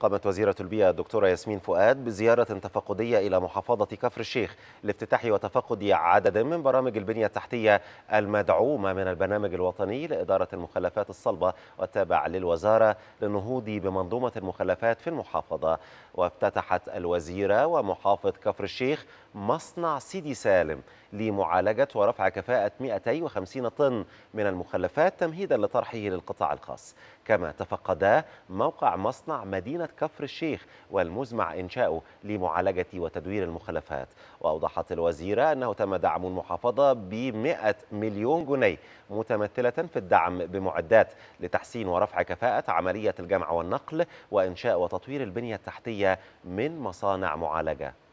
قامت وزيرة البيئة الدكتورة ياسمين فؤاد بزيارة تفقدية إلى محافظة كفر الشيخ لافتتاح وتفقد عدد من برامج البنية التحتية المدعومة من البرنامج الوطني لإدارة المخلفات الصلبة والتابع للوزارة للنهوض بمنظومة المخلفات في المحافظة وافتتحت الوزيرة ومحافظ كفر الشيخ مصنع سيدي سالم لمعالجة ورفع كفاءة 250 طن من المخلفات تمهيدا لطرحه للقطاع الخاص كما تفقدا موقع مصنع مدينة مدينة كفر الشيخ والمزمع إنشاؤه لمعالجة وتدوير المخلفات وأوضحت الوزيرة أنه تم دعم المحافظة ب 100 مليون جنيه متمثلة في الدعم بمعدات لتحسين ورفع كفاءة عملية الجمع والنقل وإنشاء وتطوير البنية التحتية من مصانع معالجة